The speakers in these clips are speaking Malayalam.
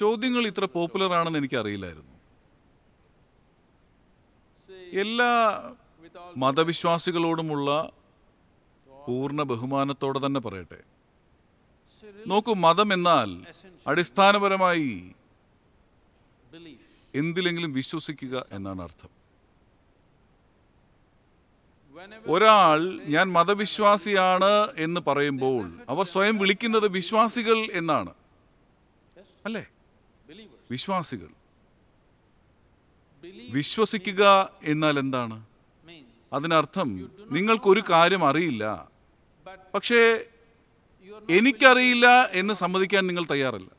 ചോദ്യങ്ങൾ ഇത്ര പോപ്പുലർ ആണെന്ന് എനിക്കറിയില്ലായിരുന്നു എല്ലാ മതവിശ്വാസികളോടുമുള്ള പൂർണ്ണ ബഹുമാനത്തോടെ തന്നെ പറയട്ടെ നോക്കൂ മതം എന്നാൽ അടിസ്ഥാനപരമായി എന്തിലെങ്കിലും വിശ്വസിക്കുക എന്നാണ് അർത്ഥം ഒരാൾ ഞാൻ മതവിശ്വാസിയാണ് എന്ന് പറയുമ്പോൾ അവർ സ്വയം വിളിക്കുന്നത് വിശ്വാസികൾ എന്നാണ് അല്ലേ വിശ്വാസികൾ വിശ്വസിക്കുക എന്നാൽ എന്താണ് അതിനർത്ഥം നിങ്ങൾക്കൊരു കാര്യം അറിയില്ല പക്ഷേ എനിക്കറിയില്ല എന്ന് സമ്മതിക്കാൻ നിങ്ങൾ തയ്യാറല്ല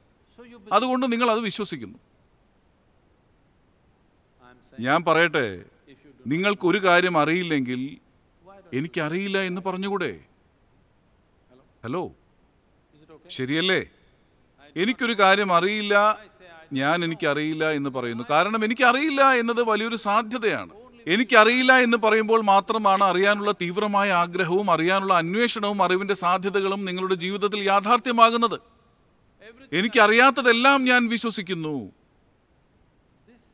അതുകൊണ്ട് നിങ്ങൾ അത് വിശ്വസിക്കുന്നു ഞാൻ പറയട്ടെ നിങ്ങൾക്കൊരു കാര്യം അറിയില്ലെങ്കിൽ എനിക്കറിയില്ല എന്ന് പറഞ്ഞുകൂടെ ഹലോ ശരിയല്ലേ എനിക്കൊരു കാര്യം അറിയില്ല ഞാൻ എനിക്കറിയില്ല എന്ന് പറയുന്നു കാരണം എനിക്കറിയില്ല എന്നത് വലിയൊരു സാധ്യതയാണ് എനിക്കറിയില്ല എന്ന് പറയുമ്പോൾ മാത്രമാണ് അറിയാനുള്ള തീവ്രമായ ആഗ്രഹവും അറിയാനുള്ള അന്വേഷണവും അറിവിൻ്റെ സാധ്യതകളും നിങ്ങളുടെ ജീവിതത്തിൽ യാഥാർത്ഥ്യമാകുന്നത് എനിക്കറിയാത്തതെല്ലാം ഞാൻ വിശ്വസിക്കുന്നു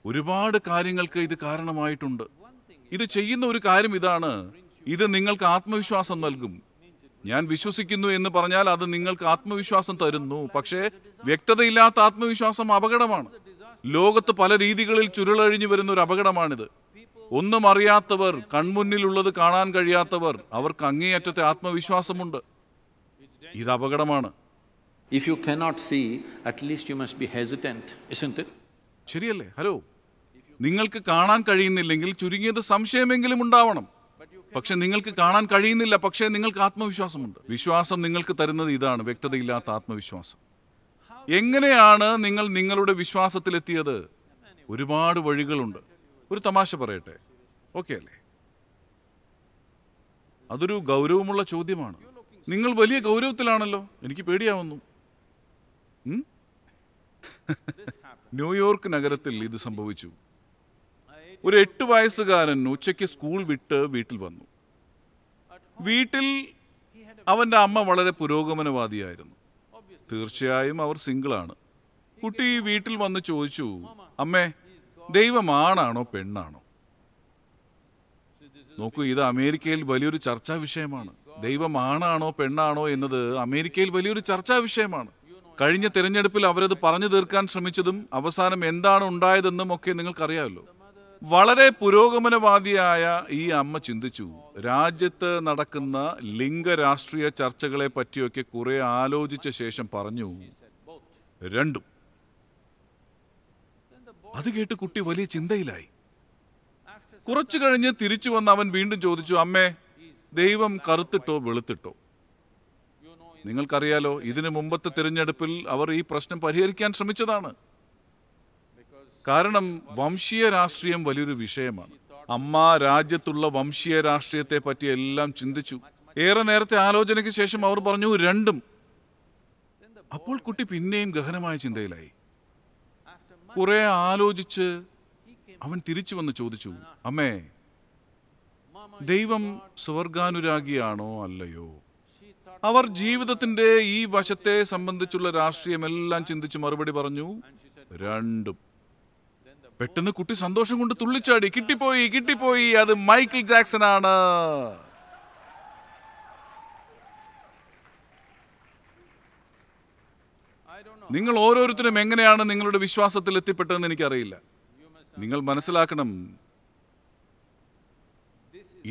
ഒരുപാട് കാര്യങ്ങൾക്ക് ഇത് കാരണമായിട്ടുണ്ട് ഇത് ചെയ്യുന്ന ഒരു കാര്യം ഇതാണ് ഇത് നിങ്ങൾക്ക് ആത്മവിശ്വാസം നൽകും ഞാൻ വിശ്വസിക്കുന്നു എന്ന് പറഞ്ഞാൽ അത് നിങ്ങൾക്ക് ആത്മവിശ്വാസം തരുന്നു പക്ഷേ വ്യക്തതയില്ലാത്ത ആത്മവിശ്വാസം അപകടമാണ് ലോകത്ത് പല രീതികളിൽ ചുരുളഴിഞ്ഞു വരുന്ന ഒരു അപകടമാണിത് ഒന്നും അറിയാത്തവർ കൺമുന്നിലുള്ളത് കാണാൻ കഴിയാത്തവർ അവർക്ക് അങ്ങേയറ്റത്തെ ആത്മവിശ്വാസമുണ്ട് ഇത് അപകടമാണ് if you cannot see at least you must be hesitant ശരിയല്ലേ ഹലോ നിങ്ങൾക്ക് കാണാൻ കഴിയുന്നില്ലെങ്കിൽ ചുരുങ്ങിയത് സംശയമെങ്കിലും ഉണ്ടാവണം പക്ഷെ നിങ്ങൾക്ക് കാണാൻ കഴിയുന്നില്ല പക്ഷേ നിങ്ങൾക്ക് ആത്മവിശ്വാസമുണ്ട് വിശ്വാസം നിങ്ങൾക്ക് തരുന്നത് ഇതാണ് വ്യക്തതയില്ലാത്ത ആത്മവിശ്വാസം എങ്ങനെയാണ് നിങ്ങൾ നിങ്ങളുടെ വിശ്വാസത്തിലെത്തിയത് ഒരുപാട് വഴികളുണ്ട് ഒരു തമാശ പറയട്ടെ ഓക്കെ അല്ലേ അതൊരു ഗൗരവമുള്ള ചോദ്യമാണ് നിങ്ങൾ വലിയ ഗൗരവത്തിലാണല്ലോ എനിക്ക് പേടിയാവുന്നു ന്യൂയോർക്ക് നഗരത്തിൽ ഇത് സംഭവിച്ചു ഒരു എട്ട് വയസ്സുകാരൻ ഉച്ചയ്ക്ക് സ്കൂൾ വിട്ട് വീട്ടിൽ വന്നു വീട്ടിൽ അവൻ്റെ അമ്മ വളരെ പുരോഗമനവാദിയായിരുന്നു തീർച്ചയായും അവർ സിംഗിളാണ് കുട്ടി വീട്ടിൽ വന്ന് ചോദിച്ചു അമ്മേ ദൈവമാണാണോ പെണ്ണാണോ നോക്കൂ ഇത് അമേരിക്കയിൽ വലിയൊരു ചർച്ചാ വിഷയമാണ് ദൈവമാണാണോ പെണ്ണാണോ എന്നത് അമേരിക്കയിൽ വലിയൊരു ചർച്ചാ വിഷയമാണ് കഴിഞ്ഞ തിരഞ്ഞെടുപ്പിൽ അവരത് പറഞ്ഞു തീർക്കാൻ ശ്രമിച്ചതും അവസാനം എന്താണ് ഉണ്ടായതെന്നും ഒക്കെ നിങ്ങൾക്കറിയാമല്ലോ വളരെ പുരോഗമനവാദിയായ ഈ അമ്മ ചിന്തിച്ചു രാജ്യത്ത് നടക്കുന്ന ലിംഗരാഷ്ട്രീയ ചർച്ചകളെ പറ്റിയൊക്കെ കുറെ ആലോചിച്ച ശേഷം പറഞ്ഞു രണ്ടും അത് കേട്ട് കുട്ടി വലിയ ചിന്തയിലായി കുറച്ചു കഴിഞ്ഞ് തിരിച്ചു വന്ന് അവൻ വീണ്ടും ചോദിച്ചു അമ്മേ ദൈവം കറുത്തിട്ടോ വെളുത്തിട്ടോ നിങ്ങൾക്കറിയാലോ ഇതിനു മുമ്പത്തെ തിരഞ്ഞെടുപ്പിൽ അവർ ഈ പ്രശ്നം പരിഹരിക്കാൻ ശ്രമിച്ചതാണ് കാരണം വംശീയ രാഷ്ട്രീയം വലിയൊരു വിഷയമാണ് അമ്മ രാജ്യത്തുള്ള വംശീയ രാഷ്ട്രീയത്തെ പറ്റി എല്ലാം ചിന്തിച്ചു ഏറെ നേരത്തെ ആലോചനയ്ക്ക് ശേഷം അവർ പറഞ്ഞു രണ്ടും അപ്പോൾ കുട്ടി പിന്നെയും ഗഹനമായ ചിന്തയിലായി കുറെ ആലോചിച്ച് അവൻ തിരിച്ചു വന്ന് ചോദിച്ചു അമ്മേ ദൈവം സ്വർഗാനുരാഗിയാണോ അല്ലയോ അവർ ജീവിതത്തിന്റെ ഈ വശത്തെ സംബന്ധിച്ചുള്ള രാഷ്ട്രീയമെല്ലാം ചിന്തിച്ച് മറുപടി പറഞ്ഞു രണ്ടും പെട്ടെന്ന് കുട്ടി സന്തോഷം കൊണ്ട് തുള്ളിച്ചാടി കിട്ടിപ്പോയി കിട്ടിപ്പോയി അത് മൈക്കിൾ ജാക്സൺ ആണ് നിങ്ങൾ ഓരോരുത്തരും എങ്ങനെയാണ് നിങ്ങളുടെ വിശ്വാസത്തിൽ എത്തിപ്പെട്ടതെന്ന് എനിക്കറിയില്ല നിങ്ങൾ മനസ്സിലാക്കണം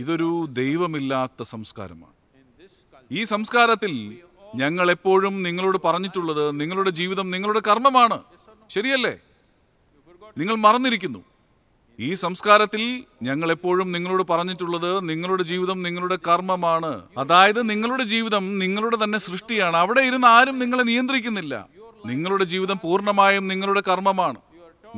ഇതൊരു ദൈവമില്ലാത്ത സംസ്കാരമാണ് ഈ സംസ്കാരത്തിൽ ഞങ്ങൾ എപ്പോഴും നിങ്ങളോട് പറഞ്ഞിട്ടുള്ളത് നിങ്ങളുടെ ജീവിതം നിങ്ങളുടെ കർമ്മമാണ് ശരിയല്ലേ നിങ്ങൾ മറന്നിരിക്കുന്നു ഈ സംസ്കാരത്തിൽ ഞങ്ങൾ എപ്പോഴും നിങ്ങളോട് പറഞ്ഞിട്ടുള്ളത് നിങ്ങളുടെ ജീവിതം നിങ്ങളുടെ കർമ്മമാണ് അതായത് നിങ്ങളുടെ ജീവിതം നിങ്ങളുടെ തന്നെ സൃഷ്ടിയാണ് അവിടെ ഇരുന്ന് ആരും നിങ്ങളെ നിയന്ത്രിക്കുന്നില്ല നിങ്ങളുടെ ജീവിതം പൂർണ്ണമായും നിങ്ങളുടെ കർമ്മമാണ്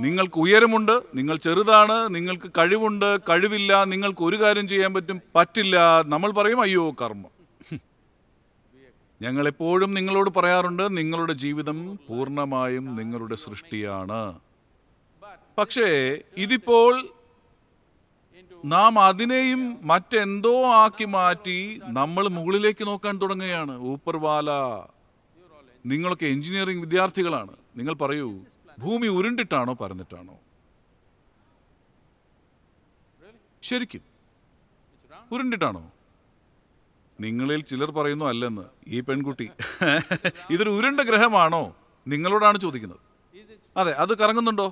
നിങ്ങൾക്ക് ഉയരമുണ്ട് നിങ്ങൾ ചെറുതാണ് നിങ്ങൾക്ക് കഴിവുണ്ട് കഴിവില്ല നിങ്ങൾക്ക് ഒരു കാര്യം ചെയ്യാൻ പറ്റും പറ്റില്ല നമ്മൾ പറയും അയ്യോ കർമ്മം ഞങ്ങൾ എപ്പോഴും നിങ്ങളോട് പറയാറുണ്ട് നിങ്ങളുടെ ജീവിതം പൂർണ്ണമായും നിങ്ങളുടെ സൃഷ്ടിയാണ് പക്ഷേ ഇതിപ്പോൾ നാം അതിനെയും മറ്റെന്തോ ആക്കി മാറ്റി നമ്മൾ മുകളിലേക്ക് നോക്കാൻ തുടങ്ങുകയാണ് ഊപ്പർവാല നിങ്ങളൊക്കെ എഞ്ചിനീയറിംഗ് വിദ്യാർത്ഥികളാണ് നിങ്ങൾ പറയൂ ഭൂമി ഉരുണ്ടിട്ടാണോ പരന്നിട്ടാണോ ശരിക്കും ഉരുണ്ടിട്ടാണോ നിങ്ങളിൽ ചിലർ പറയുന്നു അല്ലെന്ന് ഈ പെൺകുട്ടി ഇതൊരു ഉരുണ്ട ഗ്രഹമാണോ നിങ്ങളോടാണ് ചോദിക്കുന്നത് അതെ അത് കറങ്ങുന്നുണ്ടോ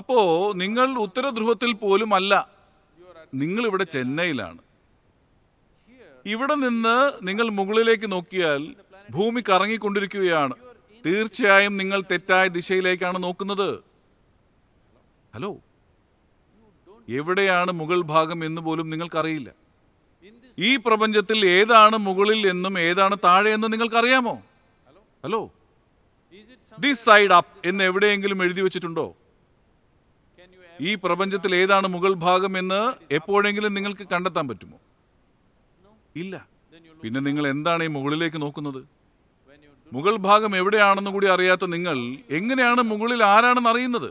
അപ്പോൾ നിങ്ങൾ ഉത്തരധ്രുവത്തിൽ പോലും അല്ല നിങ്ങളിവിടെ ചെന്നൈയിലാണ് ഇവിടെ നിന്ന് നിങ്ങൾ മുകളിലേക്ക് നോക്കിയാൽ ഭൂമി കറങ്ങിക്കൊണ്ടിരിക്കുകയാണ് തീർച്ചയായും നിങ്ങൾ തെറ്റായ ദിശയിലേക്കാണ് നോക്കുന്നത് ഹലോ എവിടെയാണ് മുകൾ ഭാഗം എന്ന് പോലും നിങ്ങൾക്കറിയില്ല ഈ പ്രപഞ്ചത്തിൽ ഏതാണ് മുകളിൽ എന്നും ഏതാണ് താഴെ എന്നും നിങ്ങൾക്കറിയാമോ ഹലോ ദിസ് സൈഡ് അപ്പ് എന്ന് എവിടെയെങ്കിലും എഴുതി വെച്ചിട്ടുണ്ടോ ഈ പ്രപഞ്ചത്തിൽ ഏതാണ് മുകൾ ഭാഗം എന്ന് എപ്പോഴെങ്കിലും നിങ്ങൾക്ക് കണ്ടെത്താൻ പറ്റുമോ ഇല്ല പിന്നെ നിങ്ങൾ എന്താണ് ഈ മുകളിലേക്ക് നോക്കുന്നത് മുകൾ ഭാഗം എവിടെയാണെന്ന് കൂടി അറിയാത്ത നിങ്ങൾ എങ്ങനെയാണ് മുകളിൽ ആരാണെന്ന് അറിയുന്നത്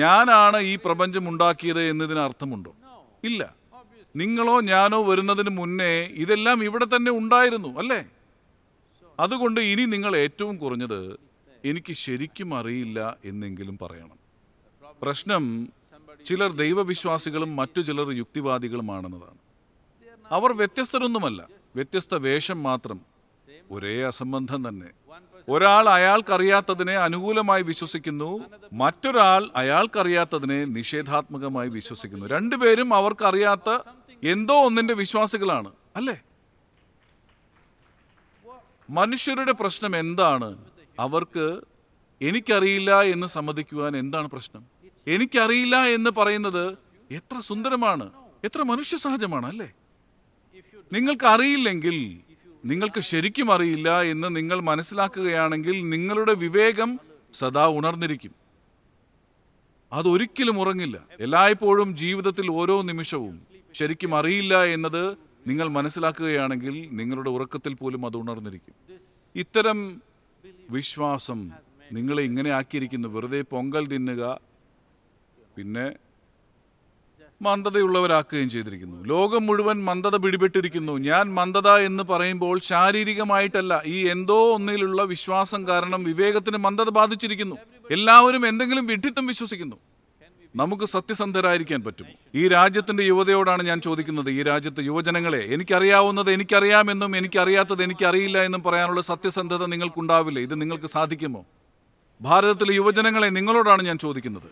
ഞാനാണ് ഈ പ്രപഞ്ചം ഉണ്ടാക്കിയത് എന്നതിന് അർത്ഥമുണ്ടോ ഇല്ല നിങ്ങളോ ഞാനോ വരുന്നതിന് മുന്നേ ഇതെല്ലാം ഇവിടെ തന്നെ ഉണ്ടായിരുന്നു അല്ലേ അതുകൊണ്ട് ഇനി നിങ്ങൾ ഏറ്റവും കുറഞ്ഞത് എനിക്ക് ശരിക്കും അറിയില്ല എന്നെങ്കിലും പറയണം പ്രശ്നം ചിലർ ദൈവവിശ്വാസികളും മറ്റു ചിലർ യുക്തിവാദികളുമാണെന്നതാണ് അവർ വ്യത്യസ്തരൊന്നുമല്ല വ്യത്യസ്ത വേഷം മാത്രം ഒരേ അസംബന്ധം തന്നെ ഒരാൾ അയാൾക്കറിയാത്തതിനെ അനുകൂലമായി വിശ്വസിക്കുന്നു മറ്റൊരാൾ അയാൾക്കറിയാത്തതിനെ നിഷേധാത്മകമായി വിശ്വസിക്കുന്നു രണ്ടുപേരും അവർക്കറിയാത്ത എന്തോ ഒന്നിന്റെ വിശ്വാസികളാണ് അല്ലേ മനുഷ്യരുടെ പ്രശ്നം എന്താണ് അവർക്ക് എനിക്കറിയില്ല എന്ന് സമ്മതിക്കുവാൻ എന്താണ് പ്രശ്നം എനിക്കറിയില്ല എന്ന് പറയുന്നത് എത്ര സുന്ദരമാണ് എത്ര മനുഷ്യ സഹജമാണ് അല്ലേ നിങ്ങൾക്ക് അറിയില്ലെങ്കിൽ നിങ്ങൾക്ക് ശരിക്കും അറിയില്ല എന്ന് നിങ്ങൾ മനസ്സിലാക്കുകയാണെങ്കിൽ നിങ്ങളുടെ വിവേകം സദാ ഉണർന്നിരിക്കും അതൊരിക്കലും ഉറങ്ങില്ല എല്ലായ്പ്പോഴും ജീവിതത്തിൽ ഓരോ നിമിഷവും ശരിക്കും അറിയില്ല എന്നത് നിങ്ങൾ മനസ്സിലാക്കുകയാണെങ്കിൽ നിങ്ങളുടെ ഉറക്കത്തിൽ പോലും അത് ഉണർന്നിരിക്കും ഇത്തരം വിശ്വാസം നിങ്ങളെ ഇങ്ങനെ ആക്കിയിരിക്കുന്നു വെറുതെ പൊങ്കൽ തിന്നുക പിന്നെ മന്ദതയുള്ളവരാക്കുകയും ചെയ്തിരിക്കുന്നു ലോകം മുഴുവൻ മന്ദത പിടിപെട്ടിരിക്കുന്നു ഞാൻ മന്ദത എന്ന് പറയുമ്പോൾ ശാരീരികമായിട്ടല്ല ഈ എന്തോ ഒന്നിലുള്ള വിശ്വാസം കാരണം വിവേകത്തിന് മന്ദത ബാധിച്ചിരിക്കുന്നു എല്ലാവരും എന്തെങ്കിലും വിഡിത്തം വിശ്വസിക്കുന്നു നമുക്ക് സത്യസന്ധരായിരിക്കാൻ പറ്റും ഈ രാജ്യത്തിന്റെ യുവതയോടാണ് ഞാൻ ചോദിക്കുന്നത് ഈ രാജ്യത്തെ യുവജനങ്ങളെ എനിക്കറിയാവുന്നത് എനിക്കറിയാമെന്നും എനിക്കറിയാത്തത് എനിക്കറിയില്ല എന്നും പറയാനുള്ള സത്യസന്ധത നിങ്ങൾക്കുണ്ടാവില്ല ഇത് നിങ്ങൾക്ക് സാധിക്കുമോ ഭാരതത്തിലെ യുവജനങ്ങളെ നിങ്ങളോടാണ് ഞാൻ ചോദിക്കുന്നത്